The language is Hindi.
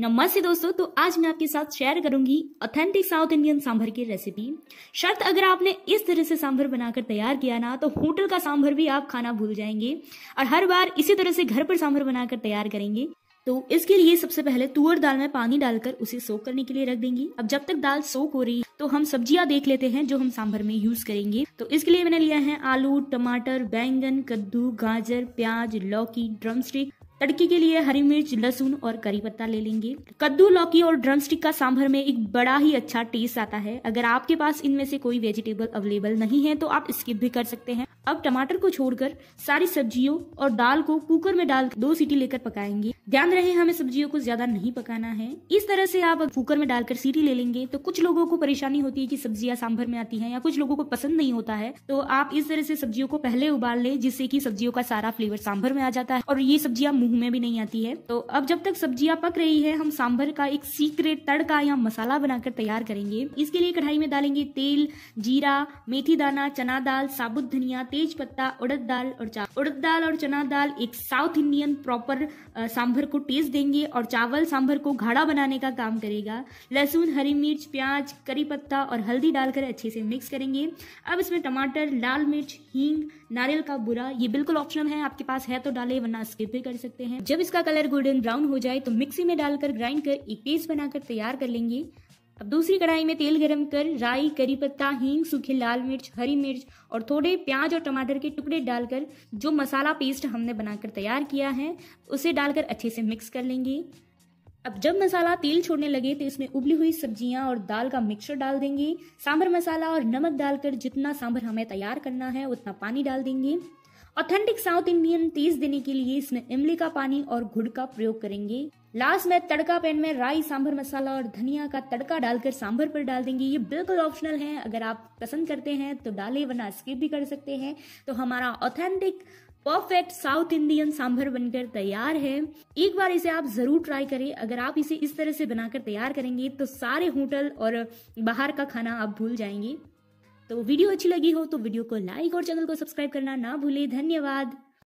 नमस्ते दोस्तों तो आज मैं आपके साथ शेयर करूंगी ऑथेंटिक साउथ इंडियन सांभर की रेसिपी शर्त अगर आपने इस तरह से सांभर बनाकर तैयार किया ना तो होटल का सांभर भी आप खाना भूल जाएंगे और हर बार इसी तरह से घर पर सांभर बनाकर तैयार करेंगे तो इसके लिए सबसे पहले तुअर दाल में पानी डालकर उसे सोक करने के लिए रख देंगे अब जब तक दाल सोक हो रही है तो हम सब्जियां देख लेते हैं जो हम सांभर में यूज करेंगे तो इसके लिए मैंने लिया है आलू टमाटर बैंगन कद्दू गाजर प्याज लौकी ड्रम स्टिक तड़के के लिए हरी मिर्च लहसुन और करी पत्ता ले लेंगे कद्दू लौकी और ड्रम स्टिक का सांभर में एक बड़ा ही अच्छा टेस्ट आता है अगर आपके पास इनमें से कोई वेजिटेबल अवेलेबल नहीं है तो आप स्किप भी कर सकते हैं अब टमाटर को छोड़कर सारी सब्जियों और दाल को कुकर में डाल दो सीटी लेकर पकाएंगे ध्यान रहे हमें सब्जियों को ज्यादा नहीं पकाना है इस तरह से आप कुकर में डालकर सीटी ले लेंगे तो कुछ लोगों को परेशानी होती है कि सब्जियां सांभर में आती हैं या कुछ लोगों को पसंद नहीं होता है तो आप इस तरह से सब्जियों को पहले उबाल लें जिससे की सब्जियों का सारा फ्लेवर सांभर में आ जाता है और ये सब्जियां मुंह में भी नहीं आती है तो अब जब तक सब्जियां पक रही है हम सांभर का एक सीक्रेट तड़का या मसाला बनाकर तैयार करेंगे इसके लिए कढ़ाई में डालेंगे तेल जीरा मेथी दाना चना दाल साबुत धनिया तेज पत्ता उड़द दाल और चावल उड़द दाल और चना दाल एक साउथ इंडियन प्रॉपर सांभर को टेस्ट देंगे और चावल सांभर को घाड़ा बनाने का काम करेगा लहसुन हरी मिर्च प्याज करी पत्ता और हल्दी डालकर अच्छे से मिक्स करेंगे अब इसमें टमाटर लाल मिर्च हींग नारियल का बुरा ये बिल्कुल ऑप्शनल है आपके पास है तो डाले वरना स्किप भी कर सकते हैं जब इसका कलर गोल्डन ब्राउन हो जाए तो मिक्सी में डालकर ग्राइंड कर एक पेस्ट बनाकर तैयार कर लेंगे अब दूसरी कढ़ाई में तेल गरम कर राई करी पत्ता हींग सूखे लाल मिर्च हरी मिर्च और थोड़े प्याज और टमाटर के टुकड़े डालकर जो मसाला पेस्ट हमने बनाकर तैयार किया है उसे डालकर अच्छे से मिक्स कर लेंगे अब जब मसाला तेल छोड़ने लगे तो इसमें उबली हुई सब्जियां और दाल का मिक्सचर डाल देंगे सांभर मसाला और नमक डालकर जितना सांभर हमें तैयार करना है उतना पानी डाल देंगे ऑथेंटिक साउथ इंडियन तीस देने के लिए इसमें इमली का पानी और गुड़ का प्रयोग करेंगे लास्ट में तड़का पैन में राई सांभर मसाला और धनिया का तड़का डालकर सांभर पर डाल देंगे ये बिल्कुल ऑप्शनल है अगर आप पसंद करते हैं तो डालें वरना स्किप भी कर सकते हैं तो हमारा authentic perfect south Indian sambar बनकर तैयार है एक बार इसे आप जरूर ट्राई करें अगर आप इसे इस तरह से बनाकर तैयार करेंगे तो सारे होटल और बाहर का खाना आप भूल जाएंगे तो वीडियो अच्छी लगी हो तो वीडियो को लाइक और चैनल को सब्सक्राइब करना ना भूले धन्यवाद